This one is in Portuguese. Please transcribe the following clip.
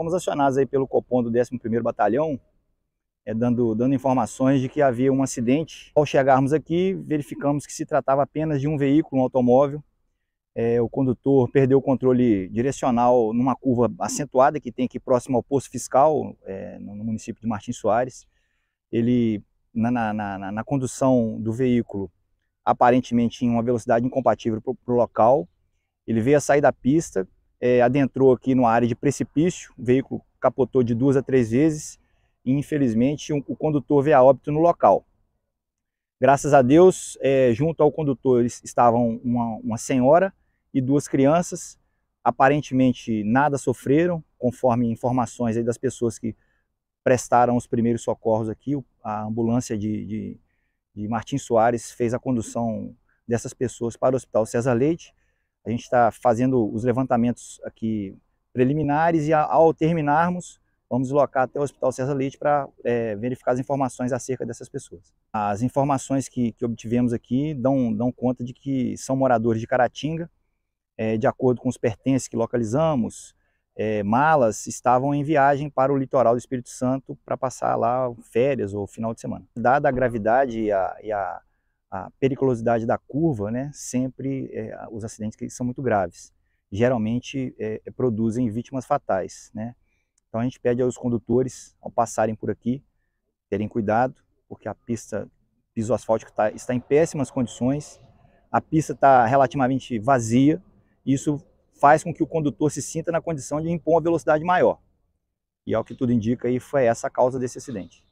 fomos acionados aí pelo Copom do 11º Batalhão, é, dando, dando informações de que havia um acidente. Ao chegarmos aqui, verificamos que se tratava apenas de um veículo, um automóvel. É, o condutor perdeu o controle direcional numa curva acentuada que tem aqui próximo ao posto fiscal, é, no município de Martins Soares. Ele, na, na, na, na condução do veículo, aparentemente em uma velocidade incompatível para o local, ele veio a sair da pista, é, adentrou aqui numa área de precipício, o veículo capotou de duas a três vezes e infelizmente um, o condutor veio a óbito no local. Graças a Deus, é, junto ao condutor estavam uma, uma senhora e duas crianças, aparentemente nada sofreram, conforme informações das pessoas que prestaram os primeiros socorros aqui, a ambulância de, de, de Martim Soares fez a condução dessas pessoas para o Hospital César Leite, a gente está fazendo os levantamentos aqui preliminares e ao terminarmos, vamos deslocar até o Hospital César Leite para é, verificar as informações acerca dessas pessoas. As informações que, que obtivemos aqui dão, dão, conta de que são moradores de Caratinga, é, de acordo com os pertences que localizamos, é, malas estavam em viagem para o litoral do Espírito Santo para passar lá férias ou final de semana. Dada a gravidade e a, e a a periculosidade da curva, né, sempre é, os acidentes que são muito graves, geralmente é, produzem vítimas fatais, né. Então a gente pede aos condutores, ao passarem por aqui, terem cuidado, porque a pista, piso asfáltico tá, está em péssimas condições, a pista está relativamente vazia, isso faz com que o condutor se sinta na condição de impor uma velocidade maior. E ao que tudo indica, aí foi essa a causa desse acidente.